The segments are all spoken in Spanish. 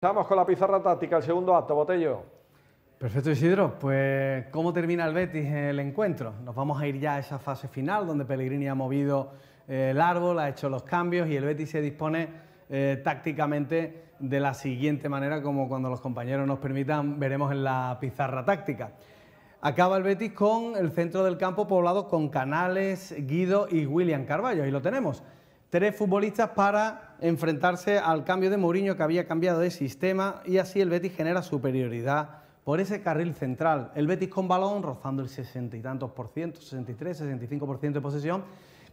Estamos con la pizarra táctica, el segundo acto, Botello. Perfecto, Isidro. Pues, ¿cómo termina el Betis el encuentro? Nos vamos a ir ya a esa fase final donde Pellegrini ha movido eh, el árbol, ha hecho los cambios y el Betis se dispone eh, tácticamente de la siguiente manera, como cuando los compañeros nos permitan, veremos en la pizarra táctica. Acaba el Betis con el centro del campo poblado con Canales, Guido y William Carballo. ...y lo tenemos tres futbolistas para enfrentarse al cambio de Mourinho que había cambiado de sistema y así el Betis genera superioridad por ese carril central. El Betis con balón rozando el sesenta y tantos por ciento, 63, 65 por ciento de posesión,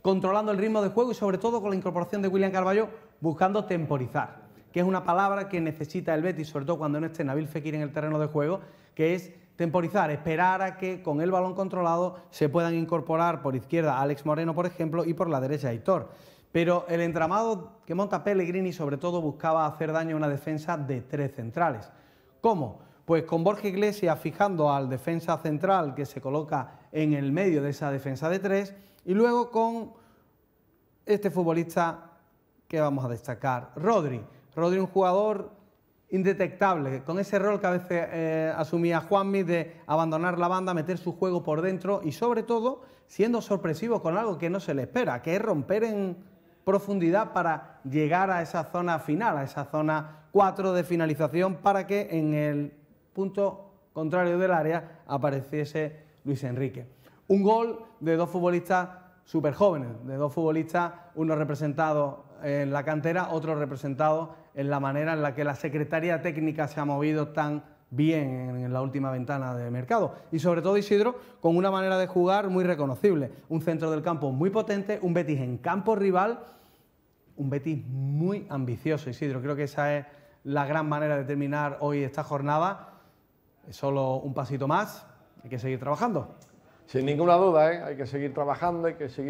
controlando el ritmo de juego y sobre todo con la incorporación de William Carballo buscando temporizar, que es una palabra que necesita el Betis, sobre todo cuando no esté Nabil Fekir en el terreno de juego, que es temporizar, esperar a que con el balón controlado se puedan incorporar por izquierda Alex Moreno, por ejemplo, y por la derecha Aitor. Pero el entramado que monta Pellegrini sobre todo buscaba hacer daño a una defensa de tres centrales. ¿Cómo? Pues con Borja Iglesias fijando al defensa central que se coloca en el medio de esa defensa de tres y luego con este futbolista que vamos a destacar, Rodri. Rodri un jugador indetectable, con ese rol que a veces eh, asumía Juanmi de abandonar la banda, meter su juego por dentro y sobre todo siendo sorpresivo con algo que no se le espera, que es romper en profundidad para llegar a esa zona final, a esa zona 4 de finalización, para que en el punto contrario del área apareciese Luis Enrique. Un gol de dos futbolistas súper jóvenes, de dos futbolistas, uno representado en la cantera, otro representado en la manera en la que la Secretaría Técnica se ha movido tan bien en la última ventana de mercado. Y sobre todo Isidro con una manera de jugar muy reconocible. Un centro del campo muy potente, un Betis en campo rival, un Betis muy ambicioso, Isidro. Creo que esa es la gran manera de terminar hoy esta jornada. Es solo un pasito más, hay que seguir trabajando. Sin ninguna duda, ¿eh? hay que seguir trabajando, hay que seguir...